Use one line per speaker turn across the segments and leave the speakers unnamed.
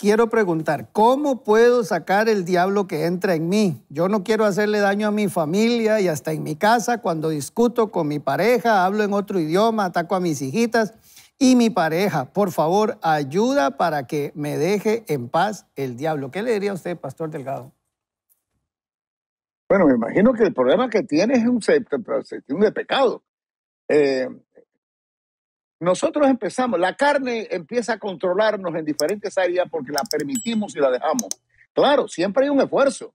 quiero preguntar, ¿cómo puedo sacar el diablo que entra en mí? Yo no quiero hacerle daño a mi familia y hasta en mi casa, cuando discuto con mi pareja, hablo en otro idioma, ataco a mis hijitas y mi pareja. Por favor, ayuda para que me deje en paz el diablo. ¿Qué le diría a usted, Pastor Delgado?
Bueno, me imagino que el problema que tiene es un un de pecado. Eh, nosotros empezamos, la carne empieza a controlarnos en diferentes áreas porque la permitimos y la dejamos. Claro, siempre hay un esfuerzo.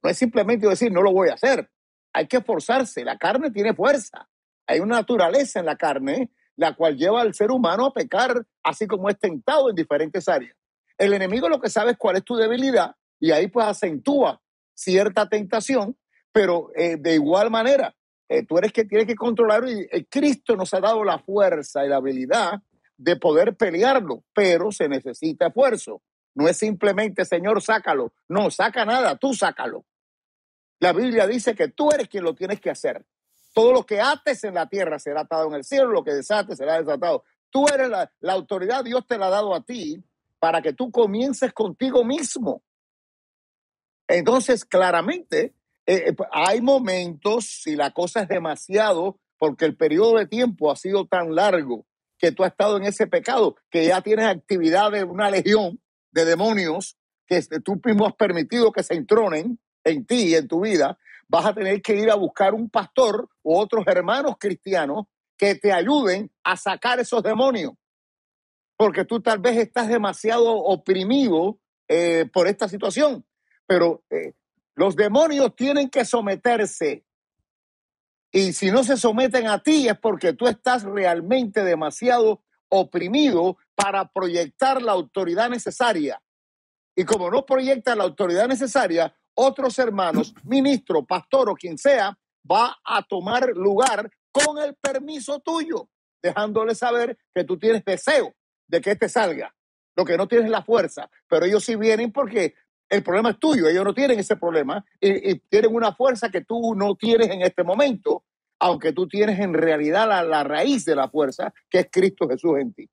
No es simplemente decir, no lo voy a hacer. Hay que esforzarse. La carne tiene fuerza. Hay una naturaleza en la carne, la cual lleva al ser humano a pecar, así como es tentado en diferentes áreas. El enemigo lo que sabe es cuál es tu debilidad y ahí pues acentúa cierta tentación, pero eh, de igual manera eh, tú eres que tienes que controlar y eh, Cristo nos ha dado la fuerza y la habilidad de poder pelearlo, pero se necesita esfuerzo. No es simplemente, Señor, sácalo. No, saca nada, tú sácalo. La Biblia dice que tú eres quien lo tienes que hacer. Todo lo que ates en la tierra será atado en el cielo, lo que desates será desatado. Tú eres la, la autoridad, Dios te la ha dado a ti para que tú comiences contigo mismo. Entonces, claramente, eh, eh, pues, hay momentos, si la cosa es demasiado, porque el periodo de tiempo ha sido tan largo que tú has estado en ese pecado, que ya tienes actividad de una legión de demonios que tú mismo has permitido que se entronen en ti y en tu vida, vas a tener que ir a buscar un pastor u otros hermanos cristianos que te ayuden a sacar esos demonios. Porque tú tal vez estás demasiado oprimido eh, por esta situación. Pero los demonios tienen que someterse. Y si no se someten a ti es porque tú estás realmente demasiado oprimido para proyectar la autoridad necesaria. Y como no proyecta la autoridad necesaria, otros hermanos, ministro, pastor o quien sea, va a tomar lugar con el permiso tuyo, dejándole saber que tú tienes deseo de que te este salga. Lo que no tienes la fuerza, pero ellos sí vienen porque el problema es tuyo, ellos no tienen ese problema y, tienen una fuerza que tú no tienes en este momento, aunque tú tienes en realidad la, raíz de la fuerza, que es Cristo Jesús en ti.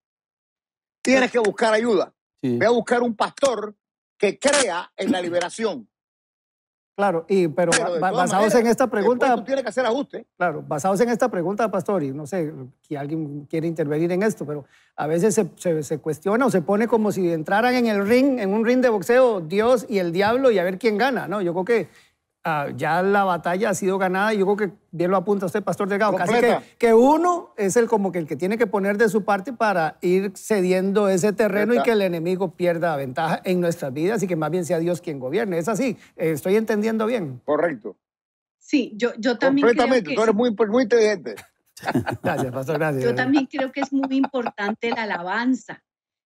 Tienes que buscar ayuda. Ve a buscar un pastor que crea en la liberación, Claro, y, pero,
basados en esta pregunta...
tiene que hacer ajuste. Claro, basados en esta pregunta, Pastor, y no sé si alguien quiere intervenir en esto, pero a veces se, se, cuestiona o se pone como si entraran en el ring, en un ring de boxeo, Dios y el diablo y a ver quién gana, ¿no? Yo creo que Ah, ya la batalla ha sido ganada y yo creo que bien lo apunta usted, Pastor Delgado. Casi que, uno es el como que el que tiene que poner de su parte para ir cediendo ese terreno y que el enemigo pierda ventaja en nuestras vidas y que más bien sea Dios quien gobierne. Es así, eh, estoy entendiendo bien. Correcto.
Sí, yo, yo también. creo tú eres muy, pues, muy inteligente. gracias, Pastor, gracias. Yo
también creo que es muy importante la alabanza.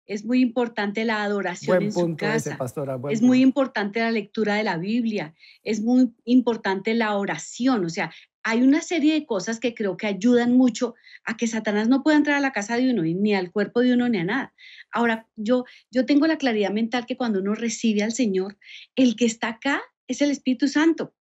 Es muy importante la adoración en casa. Ese, pastora. es muy importante la lectura de la Biblia. Es muy importante la oración. O sea, hay una serie de cosas que creo que ayudan mucho a que Satanás no pueda entrar a la casa de uno, ni al cuerpo de uno, ni a nada. Ahora, yo, yo tengo la claridad mental que cuando uno recibe al Señor, el que está acá es el Espíritu Santo.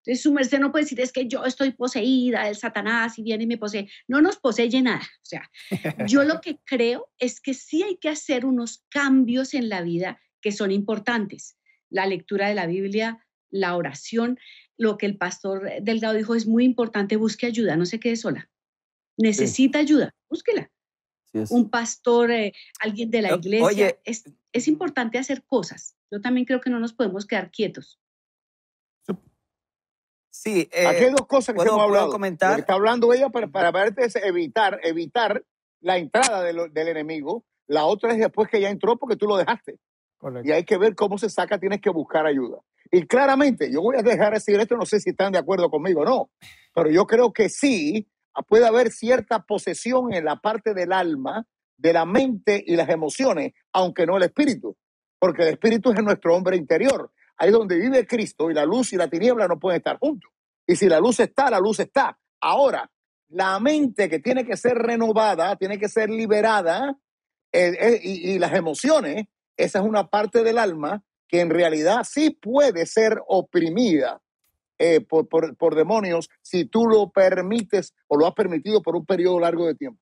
Entonces, su merced no puede decir es que yo estoy poseída el Satanás y viene y me posee. No nos posee nada. O sea, yo lo que creo es que sí hay que hacer unos cambios en la vida que son importantes. La lectura de la Biblia, la oración, lo que el pastor Delgado dijo es muy importante, busque ayuda, no se quede sola. Necesita ayuda, búsquela. un pastor, eh, alguien de la iglesia. Es, es importante hacer cosas. Yo también creo que no nos podemos quedar quietos.
Sí. Eh, hay dos cosas que hemos hablado. Comentar? está hablando ella para, para verte es evitar, evitar la entrada del enemigo. La otra es después que ya entró porque tú lo dejaste. Y hay que ver cómo se saca, tienes que buscar ayuda. Y claramente, yo voy a dejar decir esto, no sé si están de acuerdo conmigo o no, pero yo creo que sí puede haber cierta posesión en la parte del alma, de la mente y las emociones, aunque no el espíritu, porque el espíritu es nuestro hombre interior, Ahí es donde vive Cristo y la luz y la tiniebla no pueden estar juntos. Y si la luz está, la luz está. Ahora, la mente que tiene que ser renovada, tiene que ser liberada, eh, eh, y, las emociones, esa es una parte del alma que en realidad sí puede ser oprimida eh, por, demonios si tú lo permites o lo has permitido por un periodo largo de tiempo.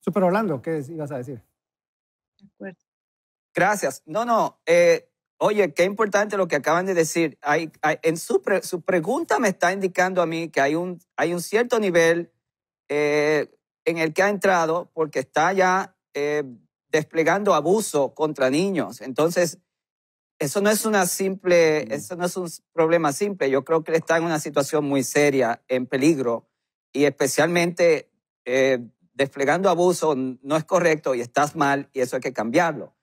Super Orlando, ¿qué ibas a decir?
Gracias. No, no, eh, Oye, qué importante lo que acaban de decir. Hay, en su, su, pregunta me está indicando a mí que hay un, hay un cierto nivel eh, en el que ha entrado porque está ya eh, desplegando abuso contra niños. Entonces, eso no es una simple, eso no es un problema simple. Yo creo que está en una situación muy seria, en peligro, y especialmente eh, desplegando abuso no es correcto y estás mal y eso hay que cambiarlo.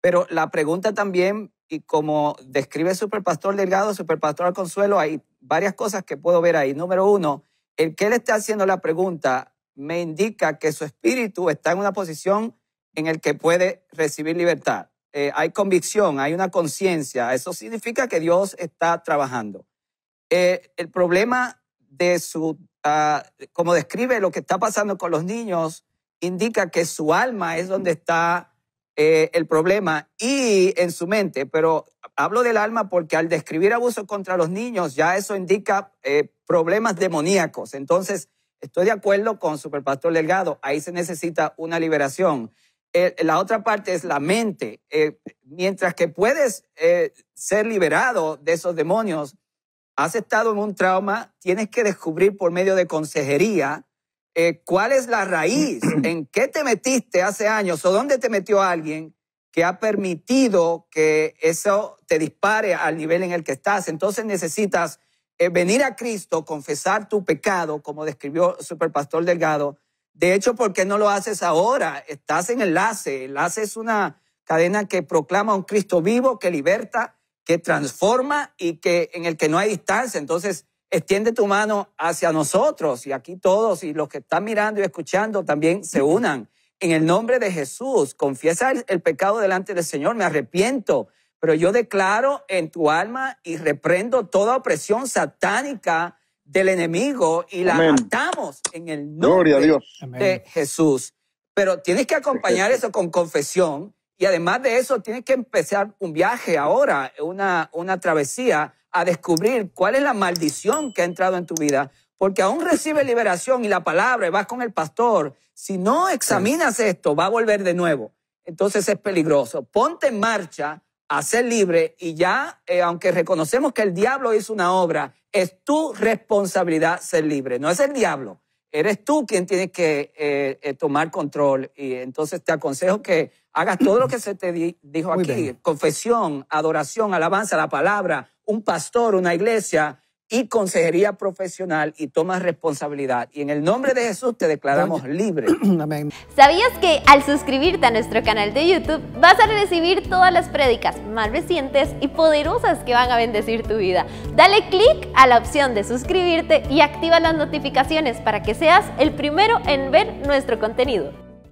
Pero la pregunta también y como describe Superpastor Delgado, Superpastor Consuelo, hay varias cosas que puedo ver ahí. Número uno, el que le está haciendo la pregunta me indica que su espíritu está en una posición en el que puede recibir libertad. Eh, hay convicción, hay una conciencia. Eso significa que Dios está trabajando. Eh, el problema de su, ah, como describe lo que está pasando con los niños, indica que su alma es donde está eh, el problema y en su mente, pero hablo del alma porque al describir abuso contra los niños ya eso indica eh, problemas demoníacos. Entonces, estoy de acuerdo con Superpastor Delgado, ahí se necesita una liberación. Eh, la otra parte es la mente. mientras que puedes ser liberado de esos demonios, has estado en un trauma, tienes que descubrir por medio de consejería eh, cuál es la raíz, en qué te metiste hace años o dónde te metió alguien que ha permitido que eso te dispare al nivel en el que estás. Entonces necesitas eh, venir a Cristo, confesar tu pecado, como describió Superpastor Delgado. De hecho, ¿por qué no lo haces ahora? Estás en enlace. Enlace es una cadena que proclama un Cristo vivo, que liberta, que transforma y que en el que no hay distancia. Entonces, extiende tu mano hacia nosotros y aquí todos y los que están mirando y escuchando también se unan. En el nombre de Jesús, confiesa el, pecado delante del Señor, me arrepiento, pero yo declaro en tu alma y reprendo toda opresión satánica del enemigo y la Amén. en el nombre de Jesús. Pero tienes que acompañar eso con confesión y además de eso, tienes que empezar un viaje ahora, una, travesía, a descubrir cuál es la maldición que ha entrado en tu vida, porque aún recibe liberación y la palabra, y vas con el pastor. Si no examinas esto, va a volver de nuevo. Entonces es peligroso. Ponte en marcha a ser libre y ya, eh, aunque reconocemos que el diablo hizo una obra, es tu responsabilidad ser libre, no es el diablo eres tú quien tienes que eh, eh, tomar control. Y entonces te aconsejo que hagas todo lo que se te dijo aquí, confesión, adoración, alabanza, la palabra, un pastor, una iglesia, y consejería profesional y tomas responsabilidad. Y en el nombre de Jesús te declaramos libre. Amén.
¿Sabías que al suscribirte a nuestro canal de YouTube vas a recibir todas las prédicas más recientes y poderosas que van a bendecir tu vida? Dale click a la opción
de suscribirte y activa las notificaciones para que seas el primero en ver nuestro contenido.